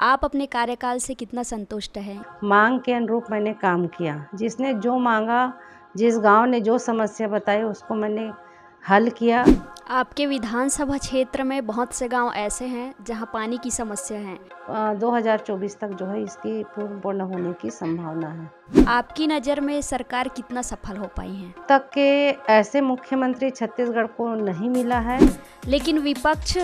आप अपने कार्यकाल से कितना संतुष्ट हैं मांग के अनुरूप मैंने काम किया जिसने जो मांगा जिस गांव ने जो समस्या बताई उसको मैंने हल किया आपके विधानसभा क्षेत्र में बहुत से गांव ऐसे हैं जहां पानी की समस्या है 2024 तक जो है इसकी पूर्ण पूर्ण होने की संभावना है आपकी नज़र में सरकार कितना सफल हो पाई है तक के ऐसे मुख्यमंत्री छत्तीसगढ़ को नहीं मिला है लेकिन विपक्ष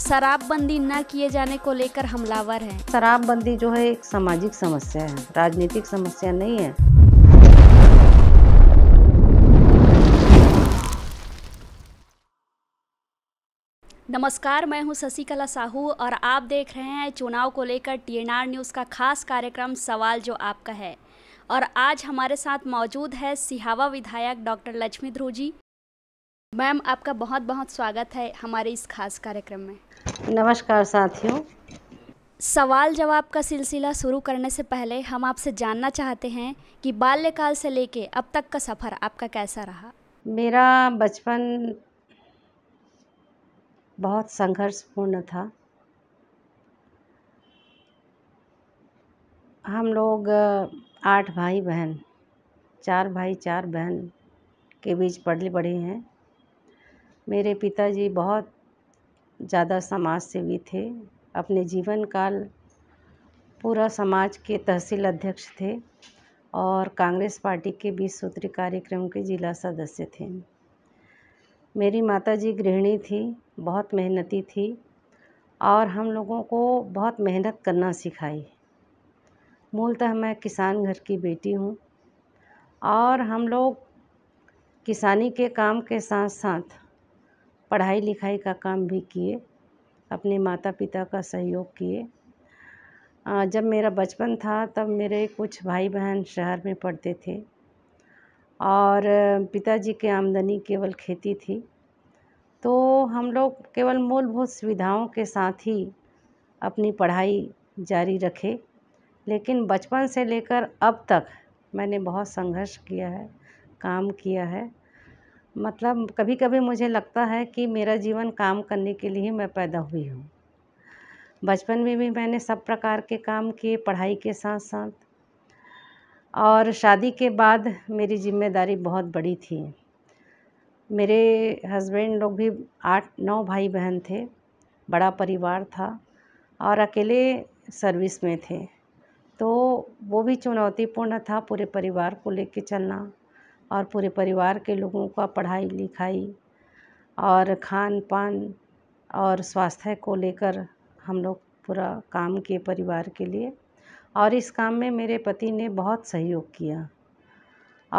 शराबबंदी न किए जाने को लेकर हमलावर है शराबबंदी जो है एक सामाजिक समस्या है राजनीतिक समस्या नहीं है नमस्कार मैं हूं शशिकला साहू और आप देख रहे हैं चुनाव को लेकर टीएनआर न्यूज़ का खास कार्यक्रम सवाल जो आपका है और आज हमारे साथ मौजूद है सिहावा विधायक डॉक्टर लक्ष्मी ध्रुव जी मैम आपका बहुत बहुत स्वागत है हमारे इस खास कार्यक्रम में नमस्कार साथियों सवाल जवाब का सिलसिला शुरू करने से पहले हम आपसे जानना चाहते हैं कि बाल्यकाल से लेके अब तक का सफ़र आपका कैसा रहा मेरा बचपन बहुत संघर्षपूर्ण था हम लोग आठ भाई बहन चार भाई चार बहन के बीच पले बड़े हैं मेरे पिताजी बहुत ज़्यादा समाजसेवी थे अपने जीवन काल पूरा समाज के तहसील अध्यक्ष थे और कांग्रेस पार्टी के बीस सूत्री कार्यक्रम के जिला सदस्य थे मेरी माताजी गृहिणी थी बहुत मेहनती थी और हम लोगों को बहुत मेहनत करना सिखाई मूलतः मैं किसान घर की बेटी हूँ और हम लोग किसानी के काम के साथ साथ पढ़ाई लिखाई का काम भी किए अपने माता पिता का सहयोग किए जब मेरा बचपन था तब मेरे कुछ भाई बहन शहर में पढ़ते थे और पिताजी की आमदनी केवल खेती थी तो हम लोग केवल मूलभूत सुविधाओं के साथ ही अपनी पढ़ाई जारी रखे लेकिन बचपन से लेकर अब तक मैंने बहुत संघर्ष किया है काम किया है मतलब कभी कभी मुझे लगता है कि मेरा जीवन काम करने के लिए मैं पैदा हुई हूँ बचपन में भी मैंने सब प्रकार के काम किए पढ़ाई के साथ साथ और शादी के बाद मेरी ज़िम्मेदारी बहुत बड़ी थी मेरे हस्बैंड लोग भी आठ नौ भाई बहन थे बड़ा परिवार था और अकेले सर्विस में थे तो वो भी चुनौतीपूर्ण था पूरे परिवार को लेके चलना और पूरे परिवार के लोगों का पढ़ाई लिखाई और खान पान और स्वास्थ्य को लेकर हम लोग पूरा काम किए परिवार के लिए और इस काम में मेरे पति ने बहुत सहयोग किया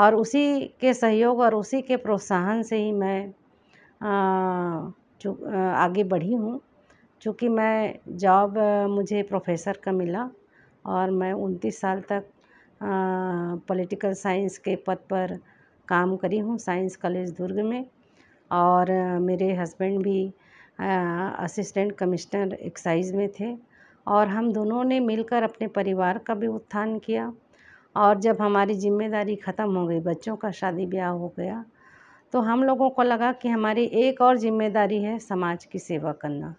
और उसी के सहयोग और उसी के प्रोत्साहन से ही मैं जो आगे बढ़ी हूँ चूँकि मैं जॉब मुझे प्रोफेसर का मिला और मैं उनतीस साल तक पॉलिटिकल साइंस के पद पर काम करी हूँ साइंस कॉलेज दुर्ग में और मेरे हस्बैंड भी असिस्टेंट कमिश्नर एक्साइज में थे और हम दोनों ने मिलकर अपने परिवार का भी उत्थान किया और जब हमारी ज़िम्मेदारी ख़त्म हो गई बच्चों का शादी ब्याह हो गया तो हम लोगों को लगा कि हमारी एक और ज़िम्मेदारी है समाज की सेवा करना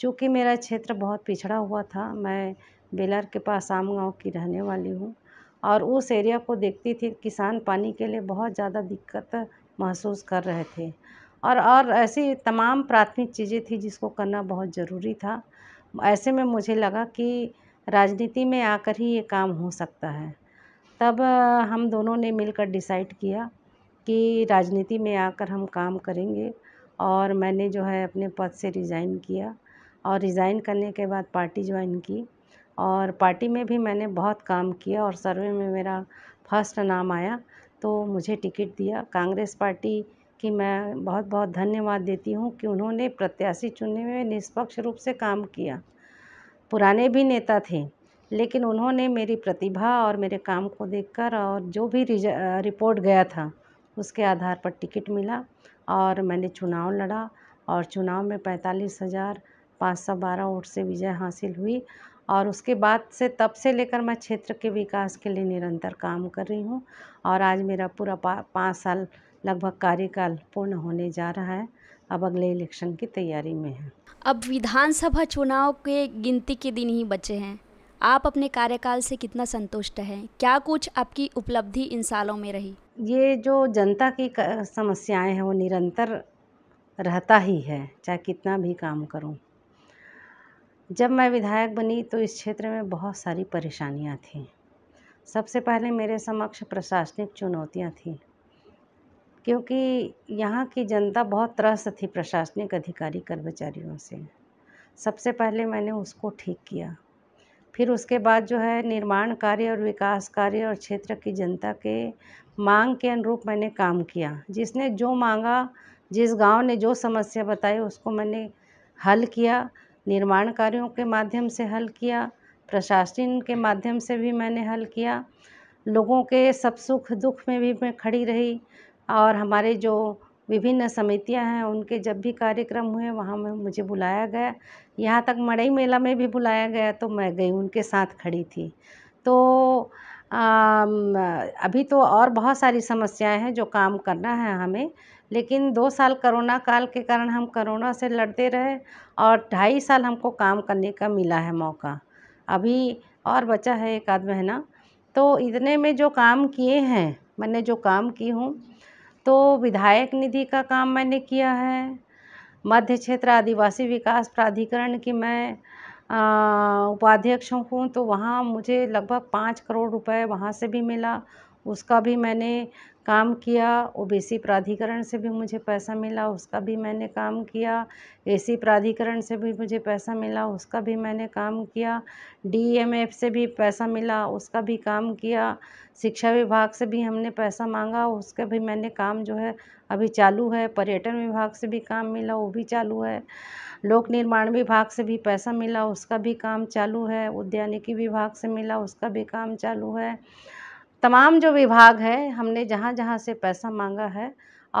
चूँकि मेरा क्षेत्र बहुत पिछड़ा हुआ था मैं बेलर के पास आम गाँव की रहने वाली हूँ और उस एरिया को देखती थी किसान पानी के लिए बहुत ज़्यादा दिक्कत महसूस कर रहे थे और और ऐसी तमाम प्राथमिक चीज़ें थी जिसको करना बहुत ज़रूरी था ऐसे में मुझे लगा कि राजनीति में आकर ही ये काम हो सकता है तब हम दोनों ने मिलकर डिसाइड किया कि राजनीति में आकर हम काम करेंगे और मैंने जो है अपने पद से रिज़ाइन किया और रिज़ाइन करने के बाद पार्टी ज्वाइन की और पार्टी में भी मैंने बहुत काम किया और सर्वे में मेरा फर्स्ट नाम आया तो मुझे टिकट दिया कांग्रेस पार्टी की मैं बहुत बहुत धन्यवाद देती हूँ कि उन्होंने प्रत्याशी चुनने में निष्पक्ष रूप से काम किया पुराने भी नेता थे लेकिन उन्होंने मेरी प्रतिभा और मेरे काम को देखकर और जो भी रिपोर्ट गया था उसके आधार पर टिकट मिला और मैंने चुनाव लड़ा और चुनाव में पैंतालीस हज़ार पाँच सौ बारह वोट से विजय हासिल हुई और उसके बाद से तब से लेकर मैं क्षेत्र के विकास के लिए निरंतर काम कर रही हूँ और आज मेरा पूरा पाँच साल लगभग कार्यकाल पूर्ण होने जा रहा है अब अगले इलेक्शन की तैयारी में है अब विधानसभा चुनाव के गिनती के दिन ही बचे हैं आप अपने कार्यकाल से कितना संतुष्ट हैं क्या कुछ आपकी उपलब्धि इन सालों में रही ये जो जनता की समस्याएं हैं वो निरंतर रहता ही है चाहे कितना भी काम करूं जब मैं विधायक बनी तो इस क्षेत्र में बहुत सारी परेशानियाँ थीं सबसे पहले मेरे समक्ष प्रशासनिक चुनौतियाँ थीं क्योंकि यहाँ की जनता बहुत त्रस्त थी प्रशासनिक अधिकारी कर्मचारियों से सबसे पहले मैंने उसको ठीक किया फिर उसके बाद जो है निर्माण कार्य और विकास कार्य और क्षेत्र की जनता के मांग के अनुरूप मैंने काम किया जिसने जो मांगा जिस गांव ने जो समस्या बताई उसको मैंने हल किया निर्माण कार्यों के माध्यम से हल किया प्रशासन के माध्यम से भी मैंने हल किया लोगों के सब सुख दुख में भी मैं खड़ी रही और हमारे जो विभिन्न समितियां हैं उनके जब भी कार्यक्रम हुए वहाँ में मुझे बुलाया गया यहाँ तक मड़ई मेला में भी बुलाया गया तो मैं गई उनके साथ खड़ी थी तो अभी तो और बहुत सारी समस्याएं हैं जो काम करना है हमें लेकिन दो साल कोरोना काल के कारण हम कोरोना से लड़ते रहे और ढाई साल हमको काम करने का मिला है मौका अभी और बचा है एक आध महीना तो इतने में जो काम किए हैं मैंने जो काम की हूँ तो विधायक निधि का काम मैंने किया है मध्य क्षेत्र आदिवासी विकास प्राधिकरण की मैं उपाध्यक्ष हूँ तो वहाँ मुझे लगभग पाँच करोड़ रुपये वहाँ से भी मिला उसका भी मैंने काम किया ओ बी सी प्राधिकरण से भी मुझे पैसा मिला उसका भी मैंने काम किया ए सी प्राधिकरण से भी मुझे पैसा मिला उसका भी मैंने काम किया डी एम एफ से भी पैसा मिला उसका भी काम किया शिक्षा विभाग से भी हमने पैसा मांगा उसका भी मैंने काम जो है अभी चालू है पर्यटन विभाग से भी काम मिला वो भी चालू है लोक निर्माण विभाग से भी पैसा मिला उसका भी काम चालू है उद्यानिकी विभाग से मिला उसका भी काम चालू है तमाम जो विभाग है हमने जहाँ जहाँ से पैसा मांगा है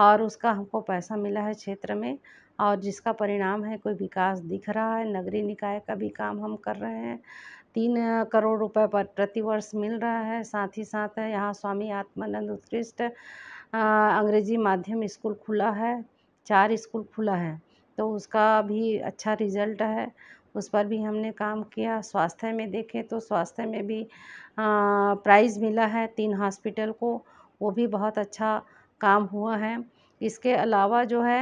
और उसका हमको पैसा मिला है क्षेत्र में और जिसका परिणाम है कोई विकास दिख रहा है नगरीय निकाय का भी काम हम कर रहे हैं तीन करोड़ रुपए पर प्रतिवर्ष मिल रहा है साथ ही साथ यहाँ स्वामी आत्मानंद उत्कृष्ट अंग्रेजी माध्यम स्कूल खुला है चार स्कूल खुला है तो उसका भी अच्छा रिजल्ट है उस पर भी हमने काम किया स्वास्थ्य में देखें तो स्वास्थ्य में भी प्राइज़ मिला है तीन हॉस्पिटल को वो भी बहुत अच्छा काम हुआ है इसके अलावा जो है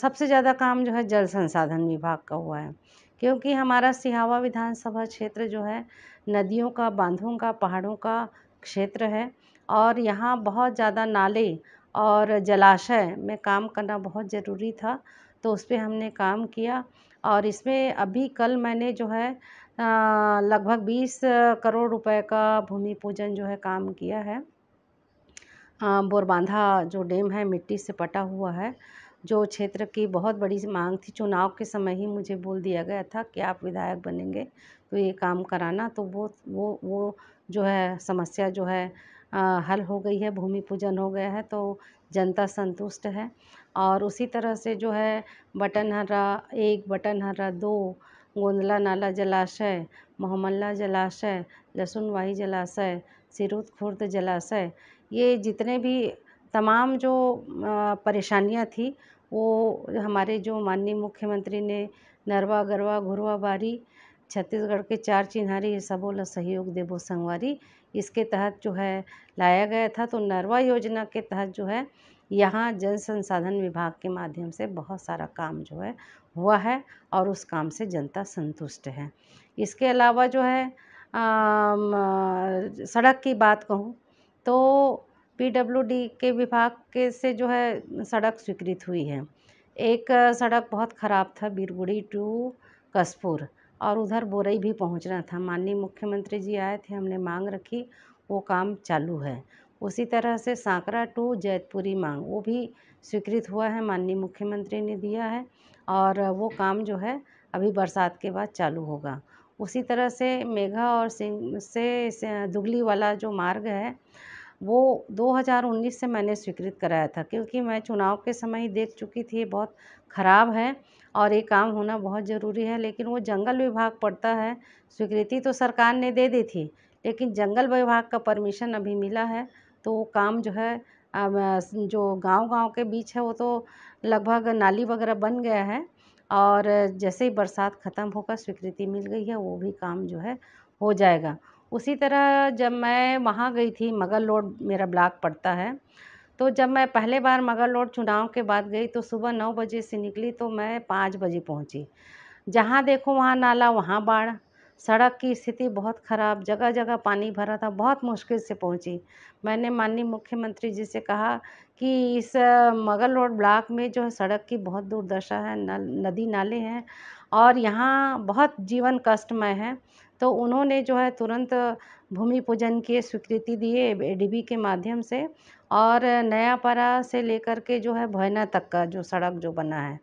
सबसे ज़्यादा काम जो है जल संसाधन विभाग का हुआ है क्योंकि हमारा सिहावा विधानसभा क्षेत्र जो है नदियों का बांधों का पहाड़ों का क्षेत्र है और यहाँ बहुत ज़्यादा नाले और जलाशय में काम करना बहुत ज़रूरी था तो उस पर हमने काम किया और इसमें अभी कल मैंने जो है लगभग बीस करोड़ रुपए का भूमि पूजन जो है काम किया है बोरबांधा जो डैम है मिट्टी से पटा हुआ है जो क्षेत्र की बहुत बड़ी मांग थी चुनाव के समय ही मुझे बोल दिया गया था कि आप विधायक बनेंगे तो ये काम कराना तो वो वो वो जो है समस्या जो है हल हो गई है भूमि पूजन हो गया है तो जनता संतुष्ट है और उसी तरह से जो है बटनहरा एक बटनहरा दो गोंदला नाला जलाशय मोहम्मला जलाशय लसुनवाही जलाशय सिरुत खुर्द जलाशय ये जितने भी तमाम जो परेशानियाँ थी वो हमारे जो माननीय मुख्यमंत्री ने नरवा गरवा घुरवा बारी छत्तीसगढ़ के चार चिन्हारी सबोला सहयोग देबो संगवारी इसके तहत जो है लाया गया था तो नरवा योजना के तहत जो है यहाँ जल संसाधन विभाग के माध्यम से बहुत सारा काम जो है हुआ है और उस काम से जनता संतुष्ट है इसके अलावा जो है सड़क की बात कहूँ तो पी डी के विभाग के से जो है सड़क स्वीकृत हुई है एक सड़क बहुत ख़राब था बीरगुड़ी टू कसपुर और उधर बोरई भी पहुंचना था माननीय मुख्यमंत्री जी आए थे हमने मांग रखी वो काम चालू है उसी तरह से सांकरा टू जैतपुरी मांग वो भी स्वीकृत हुआ है माननीय मुख्यमंत्री ने दिया है और वो काम जो है अभी बरसात के बाद चालू होगा उसी तरह से मेघा और सिंह से, से दुगली वाला जो मार्ग है वो 2019 से मैंने स्वीकृत कराया था क्योंकि मैं चुनाव के समय ही देख चुकी थी बहुत ख़राब है और ये काम होना बहुत ज़रूरी है लेकिन वो जंगल विभाग पड़ता है स्वीकृति तो सरकार ने दे दी थी लेकिन जंगल विभाग का परमिशन अभी मिला है तो काम जो है जो गाँव गाँव के बीच है वो तो लगभग नाली वगैरह बन गया है और जैसे ही बरसात ख़त्म होकर स्वीकृति मिल गई है वो भी काम जो है हो जाएगा उसी तरह जब मैं वहाँ गई थी रोड मेरा ब्लॉक पड़ता है तो जब मैं पहले बार रोड चुनाव के बाद गई तो सुबह नौ बजे से निकली तो मैं पाँच बजे पहुँची जहाँ देखो वहाँ नाला वहाँ बाढ़ सड़क की स्थिति बहुत ख़राब जगह जगह पानी भरा था बहुत मुश्किल से पहुँची मैंने माननीय मुख्यमंत्री जी से कहा कि इस मगल रोड ब्लॉक में जो है सड़क की बहुत दुर्दशा है नदी नाले हैं और यहाँ बहुत जीवन कष्टमय है तो उन्होंने जो है तुरंत भूमि पूजन की स्वीकृति दिए डीबी के माध्यम से और नयापारा से लेकर के जो है भोयना तक का जो सड़क जो बना है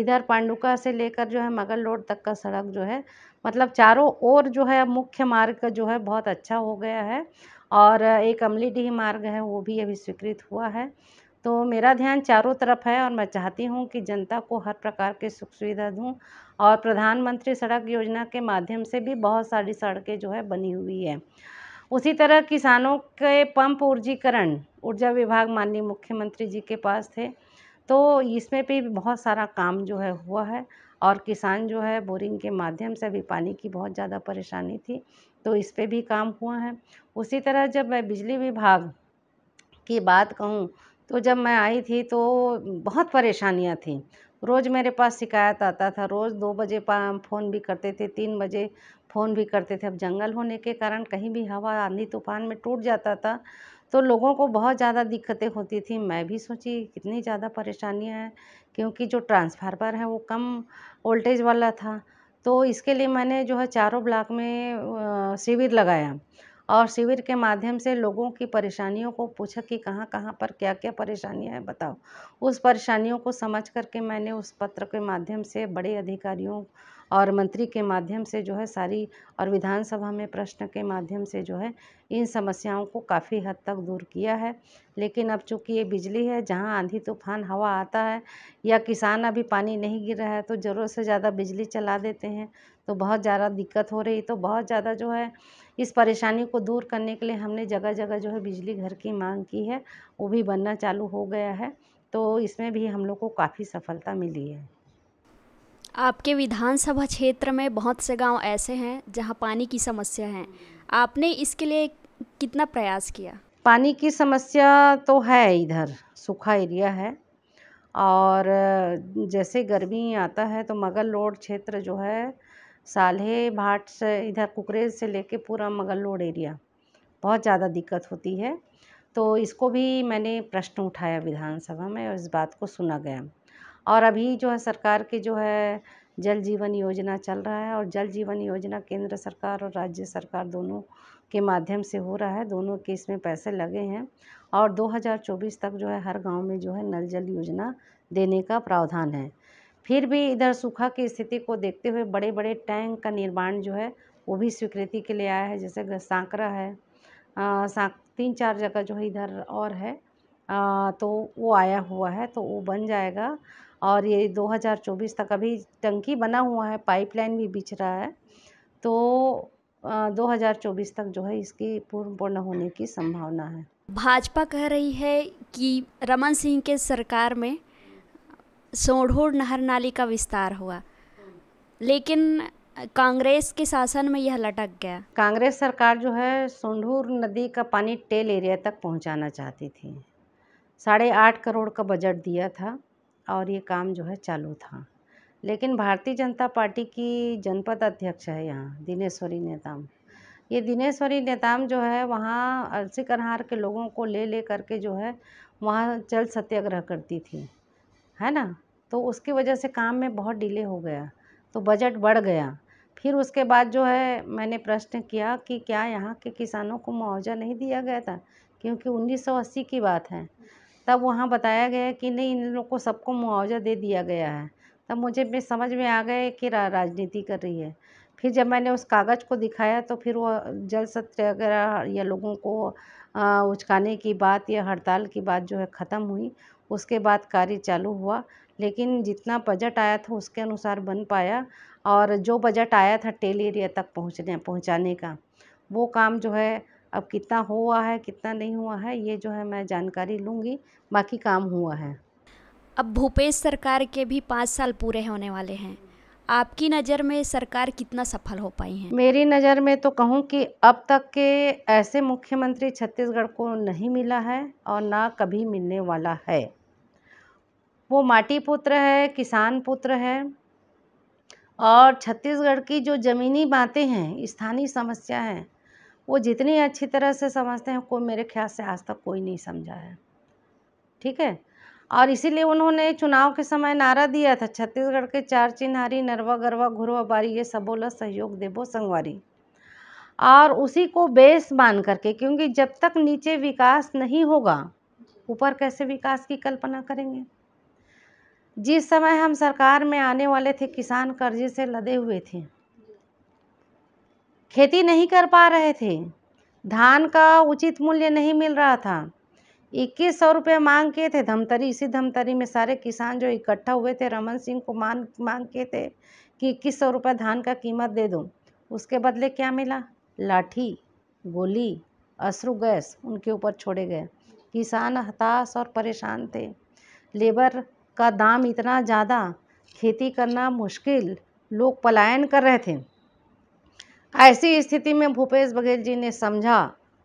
इधर पांडुका से लेकर जो है मगल रोड तक का सड़क जो है मतलब चारों ओर जो है मुख्य मार्ग जो है बहुत अच्छा हो गया है और एक अमलीडीह मार्ग है वो भी अभी स्वीकृत हुआ है तो मेरा ध्यान चारों तरफ है और मैं चाहती हूँ कि जनता को हर प्रकार की सुख सुविधा दूँ और प्रधानमंत्री सड़क योजना के माध्यम से भी बहुत सारी सड़कें जो है बनी हुई है उसी तरह किसानों के पंप ऊर्जीकरण ऊर्जा विभाग माननीय मुख्यमंत्री जी के पास थे तो इसमें भी बहुत सारा काम जो है हुआ है और किसान जो है बोरिंग के माध्यम से भी पानी की बहुत ज़्यादा परेशानी थी तो इस पर भी काम हुआ है उसी तरह जब मैं बिजली विभाग की बात कहूँ तो जब मैं आई थी तो बहुत परेशानियाँ थीं रोज़ मेरे पास शिकायत आता था रोज़ दो बजे फ़ोन भी करते थे तीन बजे फ़ोन भी करते थे अब जंगल होने के कारण कहीं भी हवा आंधी तूफान में टूट जाता था तो लोगों को बहुत ज़्यादा दिक्कतें होती थी मैं भी सोची कितनी ज़्यादा परेशानियाँ हैं क्योंकि जो ट्रांसफार्मर है वो कम वोल्टेज वाला था तो इसके लिए मैंने जो है चारों ब्लॉक में शिविर लगाया और शिविर के माध्यम से लोगों की परेशानियों को पूछा कि कहाँ कहाँ पर क्या क्या परेशानियाँ हैं बताओ उस परेशानियों को समझ करके मैंने उस पत्र के माध्यम से बड़े अधिकारियों और मंत्री के माध्यम से जो है सारी और विधानसभा में प्रश्न के माध्यम से जो है इन समस्याओं को काफ़ी हद तक दूर किया है लेकिन अब चूंकि ये बिजली है जहाँ आंधी तूफान हवा आता है या किसान अभी पानी नहीं गिर रहा है तो ज़रूरत से ज़्यादा बिजली चला देते हैं तो बहुत ज़्यादा दिक्कत हो रही तो बहुत ज़्यादा जो है इस परेशानी को दूर करने के लिए हमने जगह जगह जो है बिजली घर की मांग की है वो भी बनना चालू हो गया है तो इसमें भी हम लोग को काफ़ी सफलता मिली है आपके विधानसभा क्षेत्र में बहुत से गांव ऐसे हैं जहां पानी की समस्या है आपने इसके लिए कितना प्रयास किया पानी की समस्या तो है इधर सूखा एरिया है और जैसे गर्मी आता है तो मगल रोड क्षेत्र जो है साल्हे भाट से इधर कुकरेज से लेके पूरा मगल रोड एरिया बहुत ज़्यादा दिक्कत होती है तो इसको भी मैंने प्रश्न उठाया विधानसभा में और इस बात को सुना गया और अभी जो है सरकार के जो है जल जीवन योजना चल रहा है और जल जीवन योजना केंद्र सरकार और राज्य सरकार दोनों के माध्यम से हो रहा है दोनों के इसमें पैसे लगे हैं और दो हज़ार चौबीस तक जो है हर गाँव में जो है नल जल योजना देने का प्रावधान है फिर भी इधर सूखा की स्थिति को देखते हुए बड़े बड़े टैंक का निर्माण जो है वो भी स्वीकृति के लिए आया है जैसे सांकरा है सांक तीन चार जगह जो है इधर और है आ, तो वो आया हुआ है तो वो बन जाएगा और ये दो हज़ार चौबीस तक अभी टंकी बना हुआ है पाइपलाइन भी बिछ रहा है तो दो हज़ार चौबीस तक जो है इसकी पूर्ण पूर्ण होने की संभावना है भाजपा कह रही है कि रमन सिंह के सरकार में सोढ़ोड़ नहर नाली का विस्तार हुआ लेकिन कांग्रेस के शासन में यह लटक गया कांग्रेस सरकार जो है सोंढूर नदी का पानी टेल एरिया तक पहुंचाना चाहती थी साढ़े आठ करोड़ का बजट दिया था और ये काम जो है चालू था लेकिन भारतीय जनता पार्टी की जनपद अध्यक्ष है यहाँ दिनेश्वरी नेताम ये दिनेश्वरी नेताम जो है वहाँ अलसी कन्हार के लोगों को ले ले करके जो है वहाँ जल सत्याग्रह करती थी है ना तो उसकी वजह से काम में बहुत डिले हो गया तो बजट बढ़ गया फिर उसके बाद जो है मैंने प्रश्न किया कि क्या यहाँ के किसानों को मुआवजा नहीं दिया गया था क्योंकि 1980 की बात है तब वहाँ बताया गया कि नहीं इन लोग को सबको मुआवजा दे दिया गया है तब मुझे भी समझ में आ गया कि राजनीति कर रही है फिर जब मैंने उस कागज़ को दिखाया तो फिर वो जल सत्याग्रह या लोगों को उचकाने की बात या हड़ताल की बात जो है ख़त्म हुई उसके बाद कार्य चालू हुआ लेकिन जितना बजट आया था उसके अनुसार बन पाया और जो बजट आया था टेल एरिया तक पहुँचने पहुँचाने का वो काम जो है अब कितना हुआ है कितना नहीं हुआ है ये जो है मैं जानकारी लूँगी बाकी काम हुआ है अब भूपेश सरकार के भी पाँच साल पूरे होने वाले हैं आपकी नज़र में सरकार कितना सफल हो पाई है मेरी नज़र में तो कहूँ कि अब तक के ऐसे मुख्यमंत्री छत्तीसगढ़ को नहीं मिला है और ना कभी मिलने वाला है वो माटी पुत्र है किसान पुत्र है और छत्तीसगढ़ की जो ज़मीनी बातें हैं स्थानीय समस्या हैं वो जितनी अच्छी तरह से समझते हैं कोई मेरे ख्याल से आज तक कोई नहीं समझा है ठीक है और इसीलिए उन्होंने चुनाव के समय नारा दिया था छत्तीसगढ़ के चार चिन्हारी नरवा गरवा घुरवा बारी ये सबोला सहयोग देबो संगवारी और उसी को बेस मान करके क्योंकि जब तक नीचे विकास नहीं होगा ऊपर कैसे विकास की कल्पना करेंगे जिस समय हम सरकार में आने वाले थे किसान कर्जे से लदे हुए थे खेती नहीं कर पा रहे थे धान का उचित मूल्य नहीं मिल रहा था इक्कीस सौ रुपये मांग किए थे धमतरी इसी धमतरी में सारे किसान जो इकट्ठा हुए थे रमन सिंह को मान मांग किए थे कि इक्कीस सौ रुपये धान का कीमत दे दो उसके बदले क्या मिला लाठी गोली अश्रु गैस उनके ऊपर छोड़े गए किसान हताश और परेशान थे लेबर का दाम इतना ज़्यादा खेती करना मुश्किल लोग पलायन कर रहे थे ऐसी स्थिति में भूपेश बघेल जी ने समझा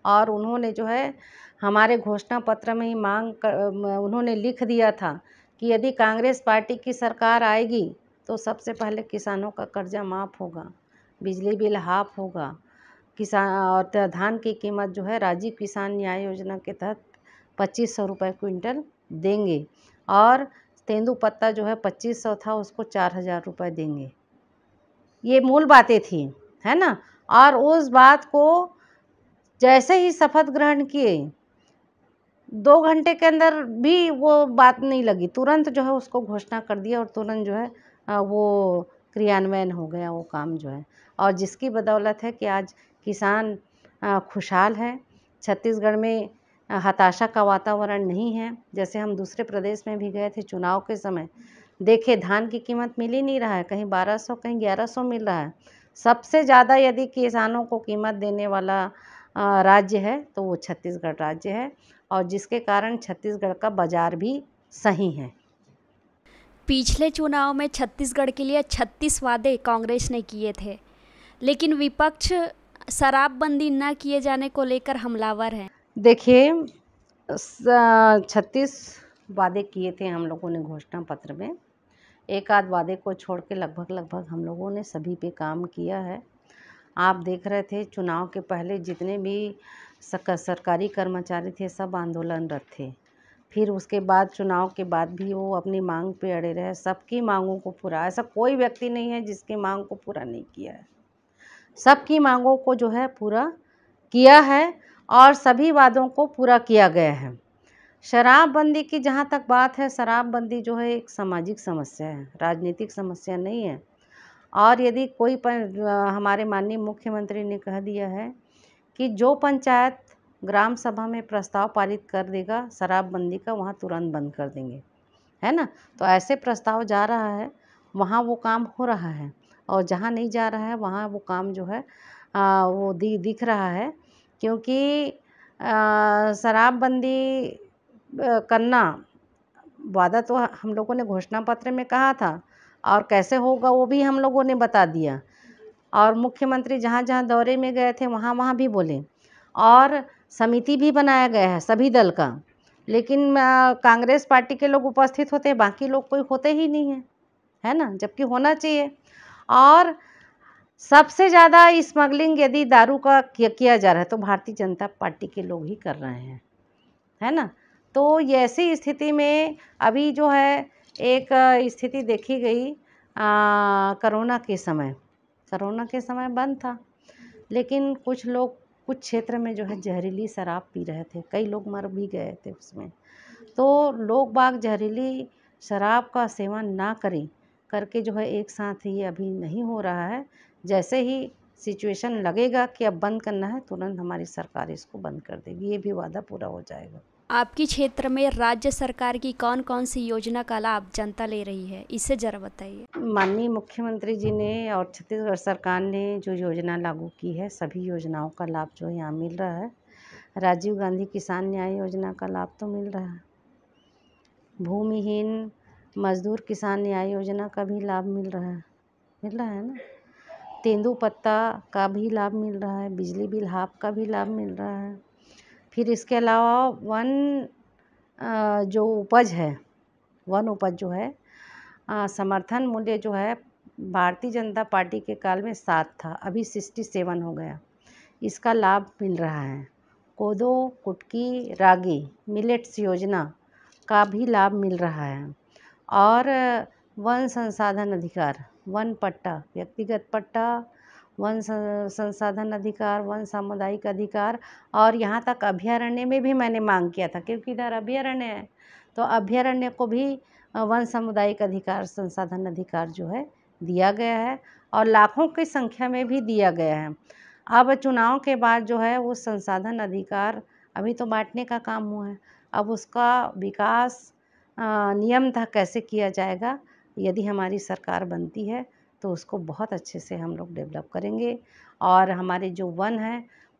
और उन्होंने जो है हमारे घोषणा पत्र में ही मांग कर उन्होंने लिख दिया था कि यदि कांग्रेस पार्टी की सरकार आएगी तो सबसे पहले किसानों का कर्जा माफ़ होगा बिजली बिल हाफ होगा किसान और धान की कीमत जो है राजीव किसान न्याय योजना के तहत पच्चीस सौ रुपये क्विंटल देंगे और तेंदु पत्ता जो है पच्चीस सौ था उसको चार हज़ार रुपये देंगे ये मूल बातें थी है ना और उस बात को जैसे ही शपथ ग्रहण किए दो घंटे के अंदर भी वो बात नहीं लगी तुरंत जो है उसको घोषणा कर दिया और तुरंत जो है वो क्रियान्वयन हो गया वो काम जो है और जिसकी बदौलत है कि आज किसान खुशहाल है छत्तीसगढ़ में हताशा का वातावरण नहीं है जैसे हम दूसरे प्रदेश में भी गए थे चुनाव के समय देखे धान की कीमत मिल ही नहीं रहा है कहीं 1200 कहीं 1100 मिल रहा है सबसे ज़्यादा यदि किसानों को कीमत देने वाला राज्य है तो वो छत्तीसगढ़ राज्य है और जिसके कारण छत्तीसगढ़ का बाज़ार भी सही है पिछले चुनाव में छत्तीसगढ़ के लिए छत्तीस वादे कांग्रेस ने किए थे लेकिन विपक्ष शराबबंदी न किए जाने को लेकर हमलावर है देखिए छत्तीस वादे किए थे हम लोगों ने घोषणा पत्र में एक आध वादे को छोड़ के लगभग लगभग हम लोगों ने सभी पे काम किया है आप देख रहे थे चुनाव के पहले जितने भी सरकारी कर्मचारी थे सब आंदोलनरत थे फिर उसके बाद चुनाव के बाद भी वो अपनी मांग पे अड़े रहे सबकी मांगों को पूरा ऐसा कोई व्यक्ति नहीं है जिसकी मांग को पूरा नहीं किया है सबकी मांगों को जो है पूरा किया है और सभी वादों को पूरा किया गया है शराबबंदी की जहाँ तक बात है शराबबंदी जो है एक सामाजिक समस्या है राजनीतिक समस्या नहीं है और यदि कोई हमारे माननीय मुख्यमंत्री ने कह दिया है कि जो पंचायत ग्राम सभा में प्रस्ताव पारित कर देगा शराबबंदी का वहाँ तुरंत बंद कर देंगे है ना तो ऐसे प्रस्ताव जा रहा है वहाँ वो काम हो रहा है और जहाँ नहीं जा रहा है वहाँ वो काम जो है आ, वो दि, दिख रहा है क्योंकि शराबबंदी करना वादा तो हम लोगों ने घोषणा पत्र में कहा था और कैसे होगा वो भी हम लोगों ने बता दिया और मुख्यमंत्री जहाँ जहाँ दौरे में गए थे वहाँ वहाँ भी बोले और समिति भी बनाया गया है सभी दल का लेकिन कांग्रेस पार्टी के लोग उपस्थित होते हैं बाकी लोग कोई होते ही नहीं हैं है ना जबकि होना चाहिए और सबसे ज़्यादा स्मगलिंग यदि दारू का किया जा रहा है तो भारतीय जनता पार्टी के लोग ही कर रहे हैं है ना तो ऐसी स्थिति में अभी जो है एक स्थिति देखी गई करोना के समय करोना के समय बंद था लेकिन कुछ लोग कुछ क्षेत्र में जो है जहरीली शराब पी रहे थे कई लोग मर भी गए थे उसमें तो लोग बाग जहरीली शराब का सेवन ना करें करके जो है एक साथ ये अभी नहीं हो रहा है जैसे ही सिचुएशन लगेगा कि अब बंद करना है तुरंत हमारी सरकार इसको बंद कर देगी ये भी वादा पूरा हो जाएगा आपकी क्षेत्र में राज्य सरकार की कौन कौन सी योजना का लाभ जनता ले रही है इसे जरा बताइए माननीय मुख्यमंत्री जी ने और छत्तीसगढ़ सरकार ने जो योजना लागू की है सभी योजनाओं का लाभ जो यहाँ मिल रहा है राजीव गांधी किसान न्याय योजना का लाभ तो मिल रहा है भूमिहीन मजदूर किसान न्याय योजना का भी लाभ मिल रहा है मिल रहा है ना तेंदूपत्ता का भी लाभ मिल रहा है बिजली बिल हाफ का भी लाभ मिल रहा है फिर इसके अलावा वन जो उपज है वन उपज जो है समर्थन मूल्य जो है भारतीय जनता पार्टी के काल में सात था अभी सिक्सटी सेवन हो गया इसका लाभ मिल रहा है कोदो कुटकी रागी मिलेट्स योजना का भी लाभ मिल रहा है और वन संसाधन अधिकार वन पट्टा व्यक्तिगत पट्टा वन संसाधन अधिकार वन सामुदायिक अधिकार और यहाँ तक अभ्यारण्य में भी मैंने मांग किया था क्योंकि इधर अभ्यारण्य है तो अभ्यारण्य को भी वन सामुदायिक अधिकार संसाधन अधिकार जो है दिया गया है और लाखों की संख्या में भी दिया गया है अब चुनाव के बाद जो है वो संसाधन अधिकार अभी तो बांटने का काम हुआ है अब उसका विकास नियम था कैसे किया जाएगा यदि हमारी सरकार बनती है तो उसको बहुत अच्छे से हम लोग डेवलप करेंगे और हमारे जो वन है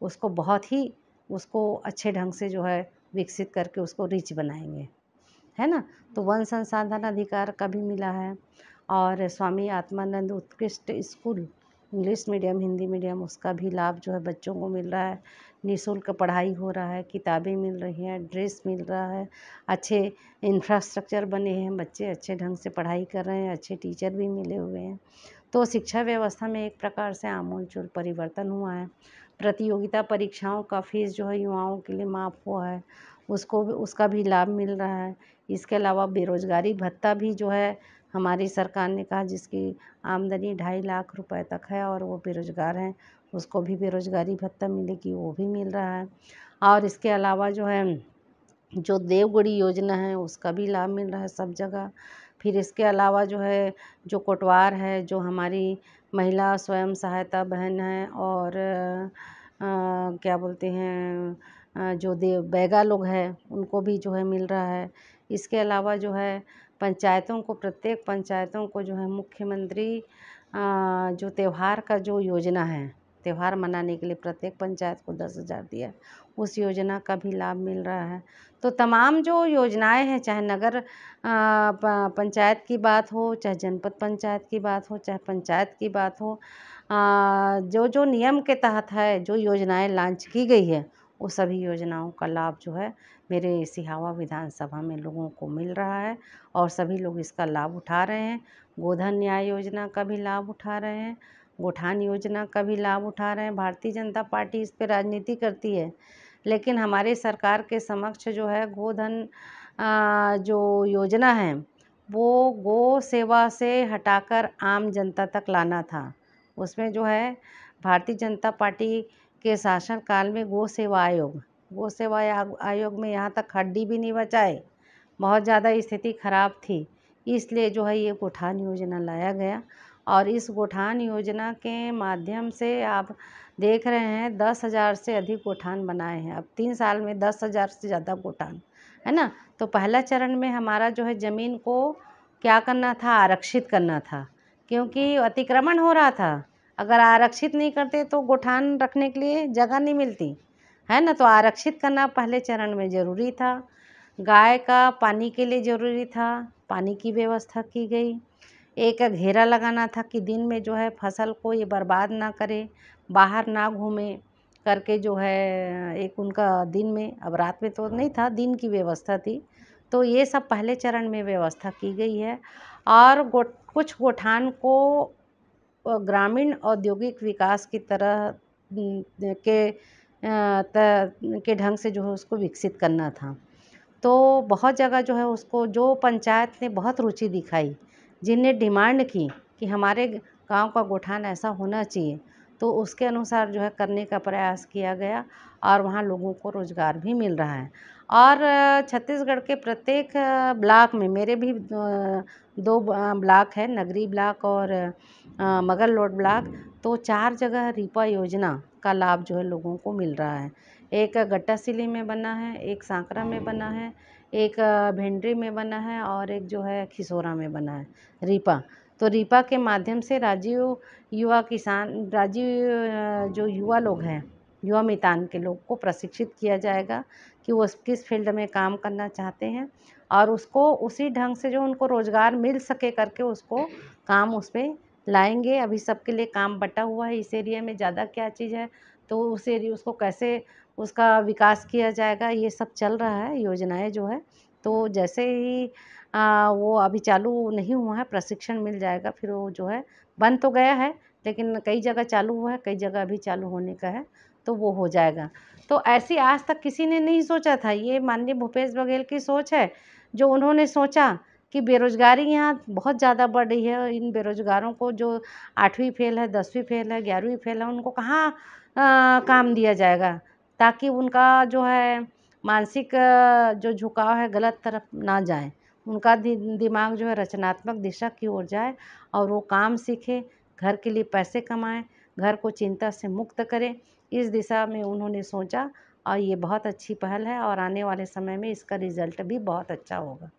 उसको बहुत ही उसको अच्छे ढंग से जो है विकसित करके उसको रिच बनाएंगे है ना तो वन संसाधन अधिकार का भी मिला है और स्वामी आत्मानंद उत्कृष्ट school English medium Hindi medium उसका भी लाभ जो है बच्चों को मिल रहा है निःशुल्क पढ़ाई हो रहा है किताबें मिल रही हैं ड्रेस मिल रहा है अच्छे इंफ्रास्ट्रक्चर बने हैं बच्चे अच्छे ढंग से पढ़ाई कर रहे हैं अच्छे टीचर भी मिले हुए हैं तो शिक्षा व्यवस्था में एक प्रकार से आमूलचूल परिवर्तन हुआ है प्रतियोगिता परीक्षाओं का फ़ीस जो है युवाओं के लिए माफ़ हुआ है उसको उसका भी लाभ मिल रहा है इसके अलावा बेरोज़गारी भत्ता भी जो है हमारी सरकार ने कहा जिसकी आमदनी ढाई लाख रुपए तक है और वो बेरोज़गार हैं उसको भी बेरोज़गारी भत्ता मिलेगी वो भी मिल रहा है और इसके अलावा जो है जो देवगढ़ी योजना है उसका भी लाभ मिल रहा है सब जगह फिर इसके अलावा जो है जो कोटवार है जो हमारी महिला स्वयं सहायता बहन है और क्या बोलते हैं जो देव बैगा लोग हैं उनको भी जो है मिल रहा है इसके अलावा जो है पंचायतों को प्रत्येक पंचायतों को जो है मुख्यमंत्री जो त्यौहार का जो योजना है त्यौहार मनाने के लिए प्रत्येक पंचायत को दस हज़ार दिया उस योजना का भी लाभ मिल रहा है तो तमाम जो योजनाएँ हैं चाहे नगर पंचायत की बात हो चाहे जनपद पंचायत की बात हो चाहे पंचायत की बात हो जो जो नियम के तहत है जो योजनाएँ लॉन्च की गई है वो सभी योजनाओं का लाभ जो है मेरे सिहावा विधानसभा में लोगों को मिल रहा है और सभी लोग इसका लाभ उठा रहे हैं गोधन न्याय योजना का भी लाभ उठा रहे हैं गोठान योजना का भी लाभ उठा रहे हैं भारतीय जनता पार्टी इस पर राजनीति करती है लेकिन हमारे सरकार के समक्ष जो है गोधन जो योजना है वो गो सेवा से हटाकर आम जनता तक लाना था उसमें जो है भारतीय जनता पार्टी के शासनकाल में गो सेवा आयोग गो सेवा आयोग में यहाँ तक हड्डी भी नहीं बचाए बहुत ज़्यादा स्थिति खराब थी इसलिए जो है ये गोठान योजना लाया गया और इस गोठान योजना के माध्यम से आप देख रहे हैं दस हज़ार से अधिक गोठान बनाए हैं अब तीन साल में दस हज़ार से ज़्यादा गोठान है ना तो पहला चरण में हमारा जो है ज़मीन को क्या करना था आरक्षित करना था क्योंकि अतिक्रमण हो रहा था अगर आरक्षित नहीं करते तो गोठान रखने के लिए जगह नहीं मिलती है ना तो आरक्षित करना पहले चरण में ज़रूरी था गाय का पानी के लिए ज़रूरी था पानी की व्यवस्था की गई एक घेरा लगाना था कि दिन में जो है फसल को ये बर्बाद ना करे बाहर ना घूमें करके जो है एक उनका दिन में अब रात में तो नहीं था दिन की व्यवस्था थी तो ये सब पहले चरण में व्यवस्था की गई है और गो कुछ गोठान को ग्रामीण औद्योगिक विकास की तरह के त, के ढंग से जो है उसको विकसित करना था तो बहुत जगह जो है उसको जो पंचायत ने बहुत रुचि दिखाई जिनने डिमांड की कि हमारे गाँव का गौठान ऐसा होना चाहिए तो उसके अनुसार जो है करने का प्रयास किया गया और वहाँ लोगों को रोज़गार भी मिल रहा है और छत्तीसगढ़ के प्रत्येक ब्लॉक में मेरे भी दो ब्लॉक है नगरी ब्लॉक और लोड ब्लॉक तो चार जगह रीपा योजना का लाभ जो है लोगों को मिल रहा है एक गट्टा सिली में बना है एक सांकरा में बना है एक भेंड्री में बना है और एक जो है खिसोरा में बना है रीपा तो रीपा के माध्यम से राजीव युवा किसान राजीव जो युवा लोग हैं युवा मितान के लोग को प्रशिक्षित किया जाएगा कि वो किस फील्ड में काम करना चाहते हैं और उसको उसी ढंग से जो उनको रोज़गार मिल सके करके उसको काम उस पर लाएंगे अभी सबके लिए काम बटा हुआ है इस एरिया में ज़्यादा क्या चीज़ है तो उस एरिया उसको कैसे उसका विकास किया जाएगा ये सब चल रहा है योजनाएँ जो है तो जैसे ही आ, वो अभी चालू नहीं हुआ है प्रशिक्षण मिल जाएगा फिर वो जो है बंद तो गया है लेकिन कई जगह चालू हुआ है कई जगह अभी चालू होने का है तो वो हो जाएगा तो ऐसी आज तक किसी ने नहीं सोचा था ये माननीय भूपेश बघेल की सोच है जो उन्होंने सोचा कि बेरोजगारी यहाँ बहुत ज़्यादा बढ़ रही है इन बेरोजगारों को जो आठवीं फेल है दसवीं फेल है ग्यारहवीं फेल है उनको कहाँ काम दिया जाएगा ताकि उनका जो है मानसिक जो झुकाव है गलत तरफ ना जाए उनका दिमाग जो है रचनात्मक दिशा की ओर जाए और वो काम सीखे घर के लिए पैसे कमाएं घर को चिंता से मुक्त करें इस दिशा में उन्होंने सोचा और ये बहुत अच्छी पहल है और आने वाले समय में इसका रिजल्ट भी बहुत अच्छा होगा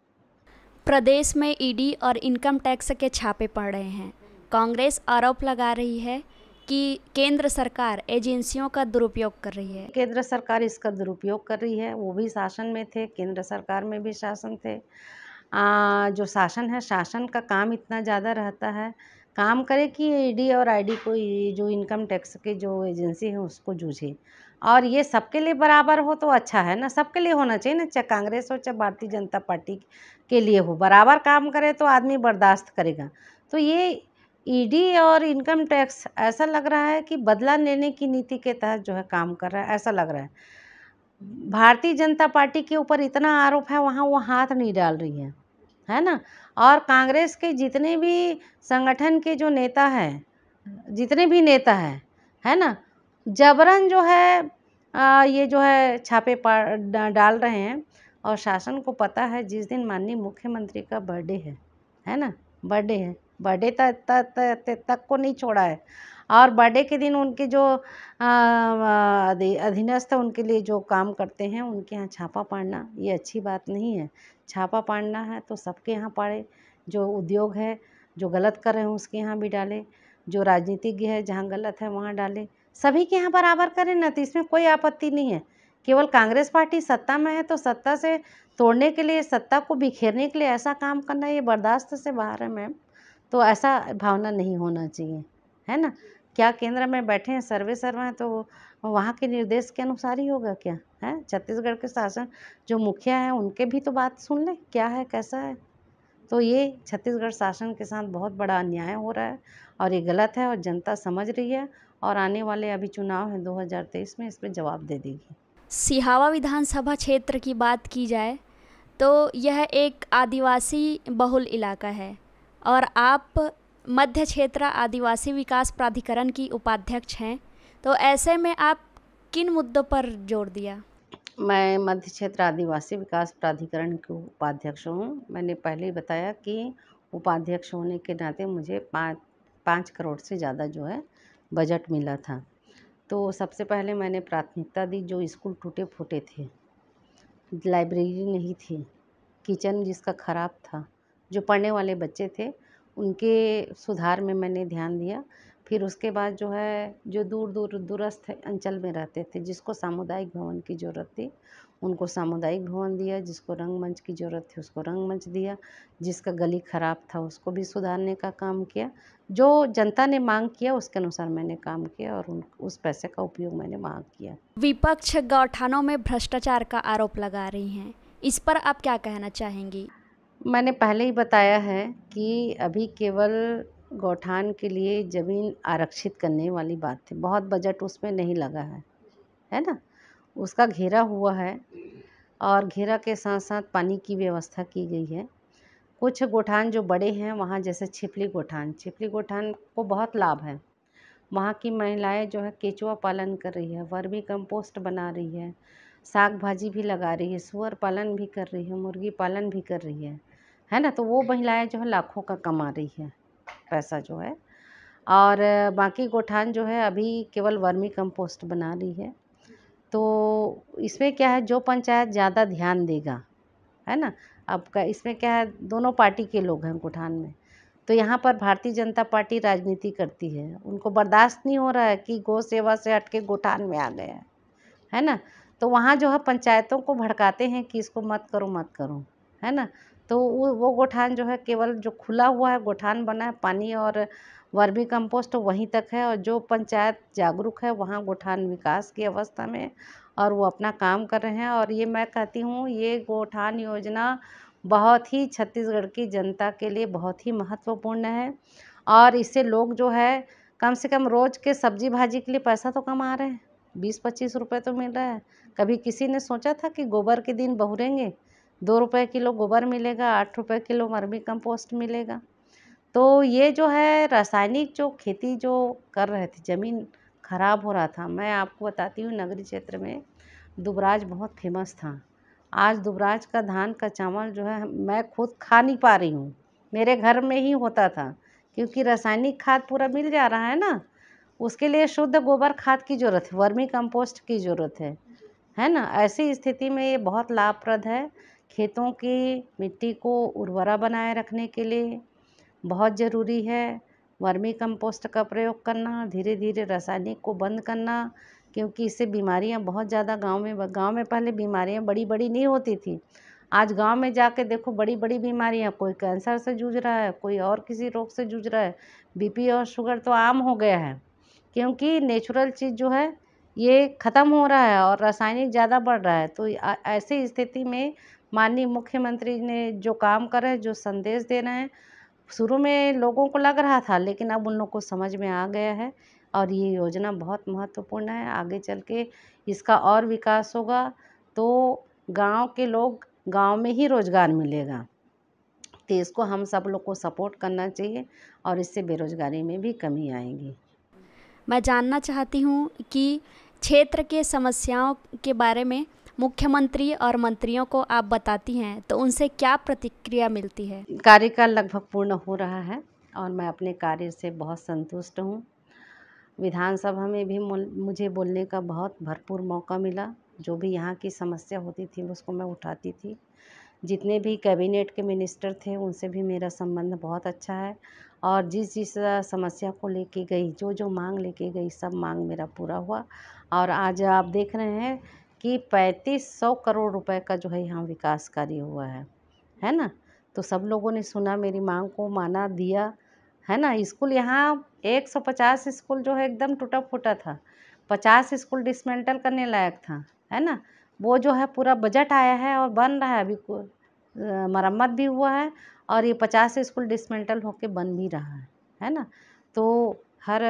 प्रदेश में ईडी और इनकम टैक्स के छापे पड़ रहे हैं कांग्रेस आरोप लगा रही है कि केंद्र सरकार एजेंसियों का दुरुपयोग कर रही है केंद्र सरकार इसका दुरुपयोग कर रही है वो भी शासन में थे केंद्र सरकार में भी शासन थे आ, जो शासन है शासन का काम इतना ज़्यादा रहता है काम करे कि ईडी e और आईडी को जो इनकम टैक्स के जो एजेंसी है उसको जूझे और ये सबके लिए बराबर हो तो अच्छा है ना सबके लिए होना चाहिए ना चाहे कांग्रेस हो चाहे भारतीय जनता पार्टी के लिए हो बराबर काम करे तो आदमी बर्दाश्त करेगा तो ये ईडी और इनकम टैक्स ऐसा लग रहा है कि बदला लेने की नीति के तहत जो है काम कर रहा है ऐसा लग रहा है भारतीय जनता पार्टी के ऊपर इतना आरोप है वहाँ वो हाथ नहीं डाल रही है है ना और कांग्रेस के जितने भी संगठन के जो नेता हैं जितने भी नेता हैं है ना जबरन जो है आ, ये जो है छापे डाल रहे हैं और शासन को पता है जिस दिन माननीय मुख्यमंत्री का बर्थडे है है ना बर्थडे है बर्थडे तक को नहीं छोड़ा है और बर्थडे के दिन उनके जो अधीनस्थ उनके लिए जो काम करते हैं उनके यहाँ छापा पाड़ना ये अच्छी बात नहीं है छापा पाड़ना है तो सबके यहाँ पाड़े जो उद्योग है जो गलत कर रहे हैं उसके यहाँ भी डालें जो राजनीतिज्ञ है जहाँ गलत है वहाँ डालें सभी के यहाँ बराबर करें ना तो इसमें कोई आपत्ति नहीं है केवल कांग्रेस पार्टी सत्ता में है तो सत्ता से तोड़ने के लिए सत्ता को बिखेरने के लिए ऐसा काम करना ये बर्दाश्त से बाहर है मैम तो ऐसा भावना नहीं होना चाहिए है ना क्या केंद्र में बैठे हैं सर्वे सर्वे हैं तो वहाँ के निर्देश के अनुसार ही होगा क्या है छत्तीसगढ़ के शासन जो मुखिया हैं उनके भी तो बात सुन लें क्या है कैसा है तो ये छत्तीसगढ़ शासन के साथ बहुत बड़ा अन्याय हो रहा है और ये गलत है और जनता समझ रही है और आने वाले अभी चुनाव हैं 2023 में इस पर जवाब दे देगी सिहावा विधानसभा क्षेत्र की बात की जाए तो यह एक आदिवासी बहुल इलाका है और आप मध्य क्षेत्र आदिवासी विकास प्राधिकरण की उपाध्यक्ष हैं तो ऐसे में आप किन मुद्दों पर जोर दिया मैं मध्य क्षेत्र आदिवासी विकास प्राधिकरण की उपाध्यक्ष हूँ मैंने पहले ही बताया कि उपाध्यक्ष होने के नाते मुझे पाँच पाँच करोड़ से ज़्यादा जो है बजट मिला था तो सबसे पहले मैंने प्राथमिकता दी जो स्कूल टूटे फूटे थे लाइब्रेरी नहीं थी किचन जिसका ख़राब था जो पढ़ने वाले बच्चे थे उनके सुधार में मैंने ध्यान दिया फिर उसके बाद जो है जो दूर दूर दूरस्थ अंचल में रहते थे जिसको सामुदायिक भवन की ज़रूरत थी उनको सामुदायिक भवन दिया जिसको रंगमंच की ज़रूरत थी उसको रंगमंच दिया जिसका गली ख़राब था उसको भी सुधारने का काम किया जो जनता ने मांग किया उसके अनुसार मैंने काम किया और उन उस पैसे का उपयोग मैंने मांग किया विपक्ष गौठानों में भ्रष्टाचार का आरोप लगा रही हैं इस पर आप क्या कहना चाहेंगी मैंने पहले ही बताया है कि अभी केवल गौठान के लिए ज़मीन आरक्षित करने वाली बात थी बहुत बजट उसमें नहीं लगा है है ना उसका घेरा हुआ है और घेरा के साथ साथ पानी की व्यवस्था की गई है कुछ गौठान जो बड़े हैं वहाँ जैसे छिपली गोठान छिपली गौठान को बहुत लाभ है वहाँ की महिलाएं जो है केचुआ पालन कर रही है वर्मी कंपोस्ट बना रही है साग भाजी भी लगा रही है सुअर पालन भी कर रही है मुर्गी पालन भी कर रही है है ना तो वो महिलाएं जो है लाखों का कमा रही है पैसा जो है और बाकी गोठान जो है अभी केवल वर्मी कंपोस्ट बना रही है तो इसमें क्या है जो पंचायत ज़्यादा ध्यान देगा है ना का इसमें क्या है दोनों पार्टी के लोग हैं गोठान में तो यहाँ पर भारतीय जनता पार्टी राजनीति करती है उनको बर्दाश्त नहीं हो रहा है कि गौ सेवा से हट के गोठान में आ गए हैं है ना तो वहाँ जो है पंचायतों को भड़काते हैं कि इसको मत करो मत करो है ना तो वो गोठान जो है केवल जो खुला हुआ है गोठान बना है पानी और वर्मी कम्पोस्ट वहीं तक है और जो पंचायत जागरूक है वहाँ गोठान विकास की अवस्था में और वो अपना काम कर रहे हैं और ये मैं कहती हूँ ये गोठान योजना बहुत ही छत्तीसगढ़ की जनता के लिए बहुत ही महत्वपूर्ण है और इससे लोग जो है कम से कम रोज़ के सब्जी भाजी के लिए पैसा तो कमा रहे हैं बीस पच्चीस रुपए तो मिल रहा है कभी किसी ने सोचा था कि गोबर के दिन बहुरेंगे दो रुपये किलो गोबर मिलेगा आठ रुपये किलो वर्मी कम्पोस्ट मिलेगा तो ये जो है रासायनिक जो खेती जो कर रहे थे ज़मीन खराब हो रहा था मैं आपको बताती हूँ नगरीय क्षेत्र में दुबराज बहुत फेमस था आज दुबराज का धान का चावल जो है मैं खुद खा नहीं पा रही हूँ मेरे घर में ही होता था क्योंकि रासायनिक खाद पूरा मिल जा रहा है ना उसके लिए शुद्ध गोबर खाद की ज़रूरत है वर्मी कंपोस्ट की ज़रूरत है है ना ऐसी स्थिति में ये बहुत लाभप्रद है खेतों की मिट्टी को उर्वरा बनाए रखने के लिए बहुत ज़रूरी है वर्मी कम्पोस्ट का प्रयोग करना धीरे धीरे रासायनिक को बंद करना क्योंकि इससे बीमारियाँ बहुत ज़्यादा गाँव में गाँव में पहले बीमारियाँ बड़ी बड़ी नहीं होती थी आज गाँव में जाके देखो बड़ी बड़ी बीमारियाँ कोई कैंसर से जूझ रहा है कोई और किसी रोग से जूझ रहा है बी पी और शुगर तो आम हो गया है क्योंकि नेचुरल चीज़ जो है ये ख़त्म हो रहा है और रासायनिक ज़्यादा बढ़ रहा है तो ऐसी स्थिति में माननीय मुख्यमंत्री ने जो काम करे जो संदेश दे रहे हैं शुरू में लोगों को लग रहा था लेकिन अब उन लोग को समझ में आ गया है और ये योजना बहुत महत्वपूर्ण है आगे चल के इसका और विकास होगा तो गांव के लोग गांव में ही रोज़गार मिलेगा तो इसको हम सब लोग को सपोर्ट करना चाहिए और इससे बेरोज़गारी में भी कमी आएगी मैं जानना चाहती हूँ कि क्षेत्र के समस्याओं के बारे में मुख्यमंत्री और मंत्रियों को आप बताती हैं तो उनसे क्या प्रतिक्रिया मिलती है कार्यकाल लगभग पूर्ण हो रहा है और मैं अपने कार्य से बहुत संतुष्ट हूँ विधानसभा में भी मुझे बोलने का बहुत भरपूर मौका मिला जो भी यहाँ की समस्या होती थी उसको मैं उठाती थी जितने भी कैबिनेट के मिनिस्टर थे उनसे भी मेरा संबंध बहुत अच्छा है और जिस जिस समस्या को लेके गई जो जो मांग लेके गई सब मांग मेरा पूरा हुआ और आज आप देख रहे हैं कि पैंतीस सौ करोड़ रुपए का जो है यहाँ विकास कार्य हुआ है है ना तो सब लोगों ने सुना मेरी मांग को माना दिया है ना स्कूल यहाँ एक सौ पचास स्कूल जो है एकदम टूटा फूटा था पचास स्कूल डिसमेंटल करने लायक था है ना वो जो है पूरा बजट आया है और बन रहा है अभी मरम्मत भी हुआ है और ये पचास स्कूल डिसमेंटल होके बन भी रहा है है ना तो हर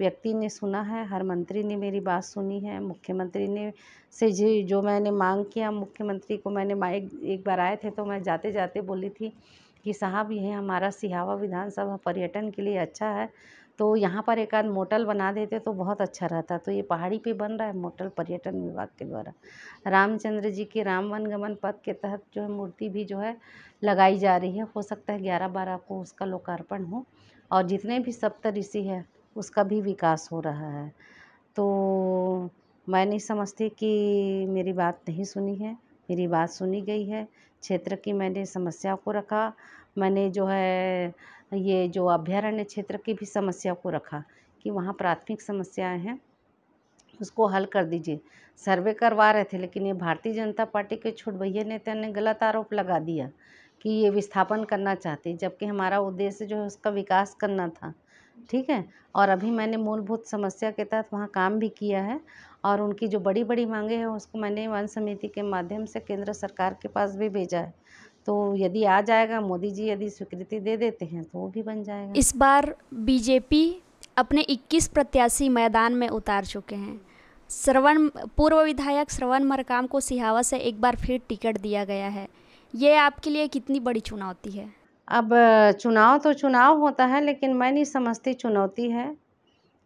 व्यक्ति ने सुना है हर मंत्री ने मेरी बात सुनी है मुख्यमंत्री ने से जी जो मैंने मांग किया मुख्यमंत्री को मैंने माइक एक बार आए थे तो मैं जाते जाते बोली थी कि साहब यह हमारा सिहावा विधानसभा पर्यटन के लिए अच्छा है तो यहाँ पर एक आध मोटल बना देते तो बहुत अच्छा रहता तो ये पहाड़ी पे बन रहा है मोटल पर्यटन विभाग के द्वारा रामचंद्र जी के राम वनगमन पथ के तहत जो है मूर्ति भी जो है लगाई जा रही है हो सकता है ग्यारह बारह को उसका लोकार्पण हो और जितने भी ऋषि है उसका भी विकास हो रहा है तो मैं नहीं समझती कि मेरी बात नहीं सुनी है मेरी बात सुनी गई है क्षेत्र की मैंने समस्या को रखा मैंने जो है ये जो अभ्यारण्य क्षेत्र की भी समस्या को रखा कि वहाँ प्राथमिक समस्याएं हैं उसको हल कर दीजिए सर्वे करवा रहे थे लेकिन ये भारतीय जनता पार्टी के छोट भैया नेता ने गलत आरोप लगा दिया कि ये विस्थापन करना चाहते जबकि हमारा उद्देश्य जो है उसका विकास करना था ठीक है और अभी मैंने मूलभूत समस्या के तहत वहाँ काम भी किया है और उनकी जो बड़ी बड़ी मांगे हैं उसको मैंने वन समिति के माध्यम से केंद्र सरकार के पास भी भेजा है तो यदि आ जाएगा मोदी जी यदि स्वीकृति दे देते हैं तो वो भी बन जाएगा इस बार बीजेपी अपने 21 प्रत्याशी मैदान में उतार चुके हैं श्रवण पूर्व विधायक श्रवण मरकाम को सिहावा से एक बार फिर टिकट दिया गया है ये आपके लिए कितनी बड़ी चुनौती है अब चुनाव तो चुनाव होता है लेकिन मैं नहीं समझती चुनौती है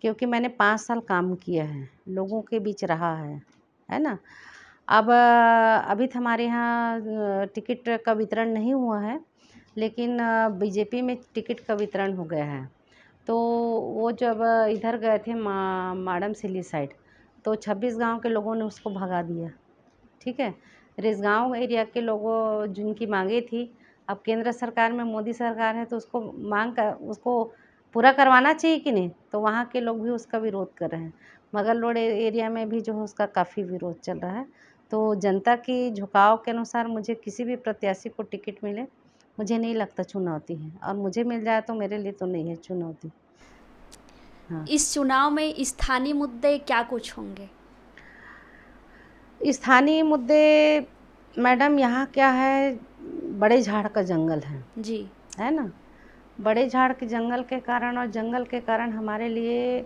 क्योंकि मैंने पाँच साल काम किया है लोगों के बीच रहा है है ना अब अभी तो हमारे यहाँ टिकट का वितरण नहीं हुआ है लेकिन बीजेपी में टिकट का वितरण हो गया है तो वो जब इधर गए थे सिली साइड तो छब्बीस गाँव के लोगों ने उसको भगा दिया ठीक है रेसगाँव एरिया के लोगों जिनकी मांगे थी अब केंद्र सरकार में मोदी सरकार है तो उसको मांग कर उसको पूरा करवाना चाहिए कि नहीं तो वहाँ के लोग भी उसका विरोध कर रहे हैं मगर रोड एरिया में भी जो है उसका काफ़ी विरोध चल रहा है तो जनता की झुकाव के अनुसार मुझे किसी भी प्रत्याशी को टिकट मिले मुझे नहीं लगता चुनौती है और मुझे मिल जाए तो मेरे लिए तो नहीं है चुनौती हाँ। इस चुनाव में स्थानीय मुद्दे क्या कुछ होंगे स्थानीय मुद्दे मैडम यहाँ क्या है बड़े झाड़ का जंगल है जी है ना बड़े झाड़ के जंगल के कारण और जंगल के कारण हमारे लिए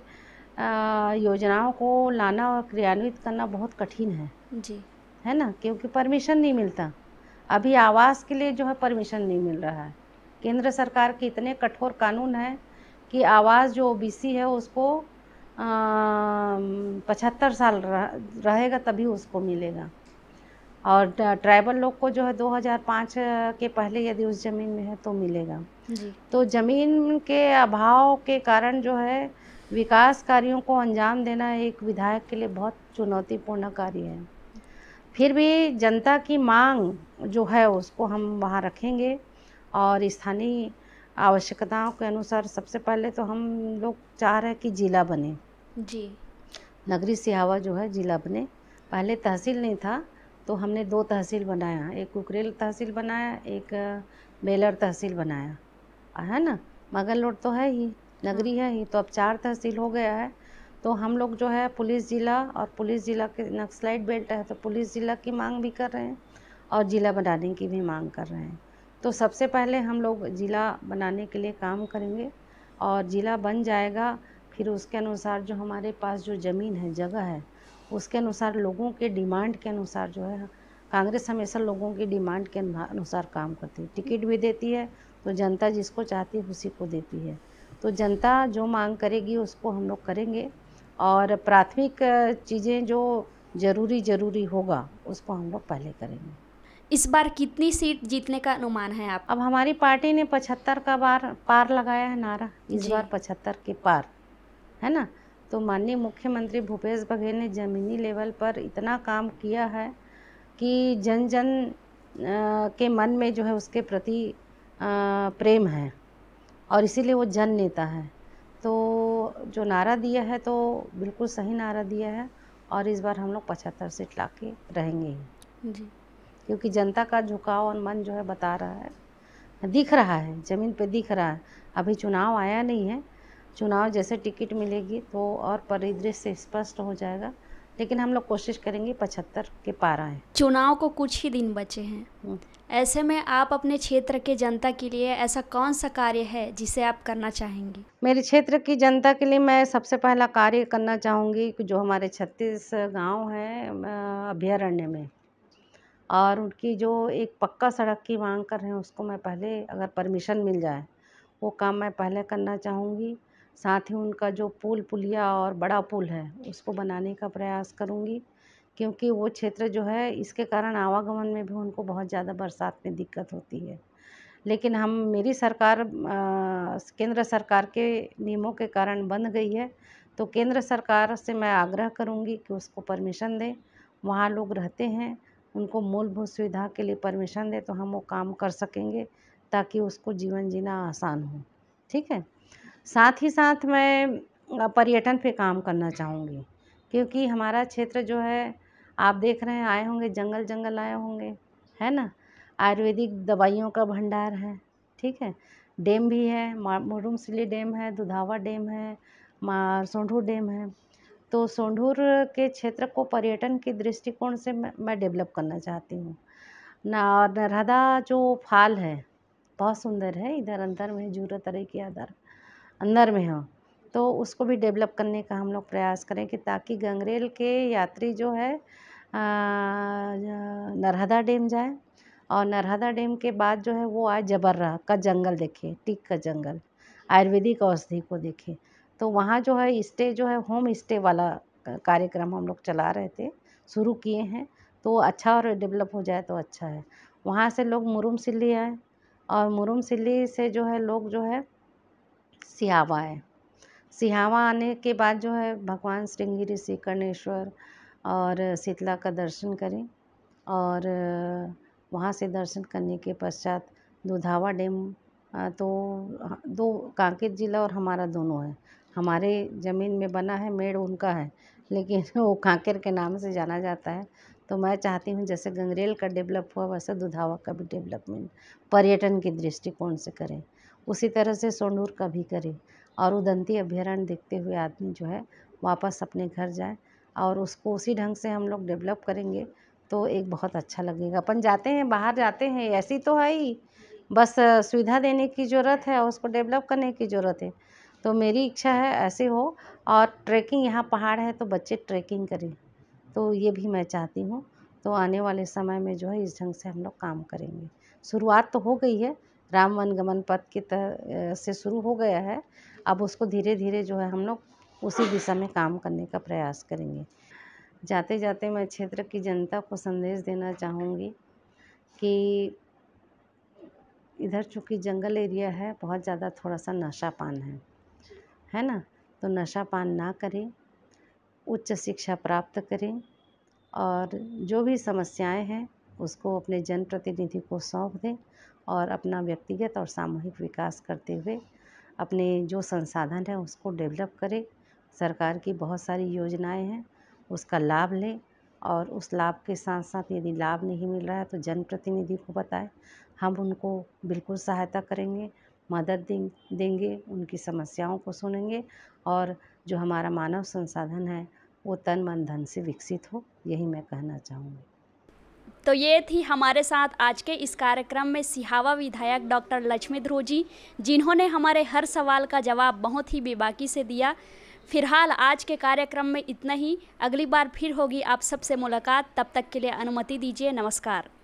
योजनाओं को लाना और क्रियान्वित करना बहुत कठिन है जी है ना क्योंकि परमिशन नहीं मिलता अभी आवास के लिए जो है परमिशन नहीं मिल रहा है केंद्र सरकार के इतने कठोर कानून हैं कि आवास जो ओबीसी है उसको पचहत्तर साल रह, रहेगा तभी उसको मिलेगा और ट्राइबल लोग को जो है 2005 के पहले यदि उस ज़मीन में है तो मिलेगा जी तो ज़मीन के अभाव के कारण जो है विकास कार्यों को अंजाम देना एक विधायक के लिए बहुत चुनौतीपूर्ण कार्य है फिर भी जनता की मांग जो है उसको हम वहाँ रखेंगे और स्थानीय आवश्यकताओं के अनुसार सबसे पहले तो हम लोग चाह रहे हैं कि जिला बने जी नगरी सिहावा जो है जिला बने पहले तहसील नहीं था तो हमने दो तहसील बनाया एक कुकरेल तहसील बनाया एक बेलर तहसील बनाया है ना मगल रोड तो है ही नगरी हाँ। है ये तो अब चार तहसील हो गया है तो हम लोग जो है पुलिस ज़िला और पुलिस ज़िला के नक्सलाइट बेल्ट है तो पुलिस ज़िला की मांग भी कर रहे हैं और ज़िला बनाने की भी मांग कर रहे हैं तो सबसे पहले हम लोग ज़िला बनाने के लिए काम करेंगे और ज़िला बन जाएगा फिर उसके अनुसार जो हमारे पास जो ज़मीन है जगह है उसके अनुसार लोगों के डिमांड के अनुसार जो है कांग्रेस हमेशा लोगों की डिमांड के अनुसार काम करती है टिकट भी देती है तो जनता जिसको चाहती है उसी को देती है तो जनता जो मांग करेगी उसको हम लोग करेंगे और प्राथमिक चीज़ें जो ज़रूरी ज़रूरी होगा उसको हम लोग पहले करेंगे इस बार कितनी सीट जीतने का अनुमान है आप अब हमारी पार्टी ने पचहत्तर का बार पार लगाया है नारा इस बार पचहत्तर के पार है ना तो माननीय मुख्यमंत्री भूपेश बघेल ने ज़मीनी लेवल पर इतना काम किया है कि जन जन के मन में जो है उसके प्रति प्रेम है और इसीलिए वो जन नेता है तो जो नारा दिया है तो बिल्कुल सही नारा दिया है और इस बार हम लोग पचहत्तर सीट ला के रहेंगे ही जी क्योंकि जनता का झुकाव और मन जो है बता रहा है दिख रहा है ज़मीन पे दिख रहा है अभी चुनाव आया नहीं है चुनाव जैसे टिकट मिलेगी तो और परिदृश्य स्पष्ट हो जाएगा लेकिन हम लोग कोशिश करेंगे पचहत्तर के पार आए चुनाव को कुछ ही दिन बचे हैं हम्म। ऐसे में आप अपने क्षेत्र के जनता के लिए ऐसा कौन सा कार्य है जिसे आप करना चाहेंगी मेरे क्षेत्र की जनता के लिए मैं सबसे पहला कार्य करना चाहूँगी जो हमारे छत्तीस गांव हैं अभ्यारण्य में और उनकी जो एक पक्का सड़क की मांग कर रहे हैं उसको मैं पहले अगर परमिशन मिल जाए वो काम मैं पहले करना चाहूँगी साथ ही उनका जो पुल पुलिया और बड़ा पुल है उसको बनाने का प्रयास करूँगी क्योंकि वो क्षेत्र जो है इसके कारण आवागमन में भी उनको बहुत ज़्यादा बरसात में दिक्कत होती है लेकिन हम मेरी सरकार केंद्र सरकार के नियमों के कारण बन गई है तो केंद्र सरकार से मैं आग्रह करूँगी कि उसको परमिशन दें वहाँ लोग रहते हैं उनको मूलभूत सुविधा के लिए परमिशन दें तो हम वो काम कर सकेंगे ताकि उसको जीवन जीना आसान हो ठीक है साथ ही साथ मैं पर्यटन पे काम करना चाहूँगी क्योंकि हमारा क्षेत्र जो है आप देख रहे हैं आए होंगे जंगल जंगल आए होंगे है ना आयुर्वेदिक दवाइयों का भंडार है ठीक है डैम भी है मुरुमसिली डैम है दुधावा डैम है सोंढूर डैम है तो सोंढूर के क्षेत्र को पर्यटन के दृष्टिकोण से मैं, मैं डेवलप करना चाहती हूँ ना नर्मदा जो फाल है बहुत सुंदर है इधर अंदर में जूरा तरह की आधार अंदर में हो तो उसको भी डेवलप करने का हम लोग प्रयास करें कि ताकि गंगरेल के यात्री जो है नरहदा डैम जाए और नरहदा डैम के बाद जो है वो आए जबर्रा का जंगल देखे टीक का जंगल आयुर्वेदिक औषधि को देखें तो वहाँ जो है स्टे जो है होम स्टे वाला कार्यक्रम हम लोग चला रहे थे शुरू किए हैं तो अच्छा और डेवलप हो जाए तो अच्छा है वहाँ से लोग मुरुम सिल्ली आए और मुरुम सिल्ली से जो है लोग जो है सिहावा है सिहावा आने के बाद जो है भगवान श्रृंगिरी श्रीकर्णेश्वर और शीतला का दर्शन करें और वहाँ से दर्शन करने के पश्चात दुधावा डैम तो दो कांकेर ज़िला और हमारा दोनों है हमारे ज़मीन में बना है मेड़ उनका है लेकिन वो कांकेर के नाम से जाना जाता है तो मैं चाहती हूँ जैसे गंगरेल का डेवलप हुआ वैसे दुधावा का भी डेवलपमेंट पर्यटन के दृष्टिकोण से करें उसी तरह से सोनूर का भी करें और उदंती अभ्यारण्य देखते हुए आदमी जो है वापस अपने घर जाए और उसको उसी ढंग से हम लोग डेवलप करेंगे तो एक बहुत अच्छा लगेगा अपन जाते हैं बाहर जाते हैं ऐसी तो है ही बस सुविधा देने की ज़रूरत है और उसको डेवलप करने की ज़रूरत है तो मेरी इच्छा है ऐसे हो और ट्रैकिंग यहाँ पहाड़ है तो बच्चे ट्रैकिंग करें तो ये भी मैं चाहती हूँ तो आने वाले समय में जो है इस ढंग से हम लोग काम करेंगे शुरुआत तो हो गई है राम वनगमन पथ की तरह से शुरू हो गया है अब उसको धीरे धीरे जो है हम लोग उसी दिशा में काम करने का प्रयास करेंगे जाते जाते मैं क्षेत्र की जनता को संदेश देना चाहूँगी कि इधर चूँकि जंगल एरिया है बहुत ज़्यादा थोड़ा सा नशा पान है है ना तो नशा पान ना करें उच्च शिक्षा प्राप्त करें और जो भी समस्याएं हैं उसको अपने जनप्रतिनिधि को सौंप दें और अपना व्यक्तिगत और सामूहिक विकास करते हुए अपने जो संसाधन हैं उसको डेवलप करें सरकार की बहुत सारी योजनाएं हैं उसका लाभ लें और उस लाभ के साथ साथ यदि लाभ नहीं मिल रहा है तो जनप्रतिनिधि को बताएं हम उनको बिल्कुल सहायता करेंगे मदद दें देंगे उनकी समस्याओं को सुनेंगे और जो हमारा मानव संसाधन है वो तन मन धन से विकसित हो यही मैं कहना चाहूँगी तो ये थी हमारे साथ आज के इस कार्यक्रम में सिहावा विधायक डॉक्टर लक्ष्मी ध्रुव जी जिन्होंने हमारे हर सवाल का जवाब बहुत ही बेबाकी से दिया फिलहाल आज के कार्यक्रम में इतना ही अगली बार फिर होगी आप सबसे मुलाकात तब तक के लिए अनुमति दीजिए नमस्कार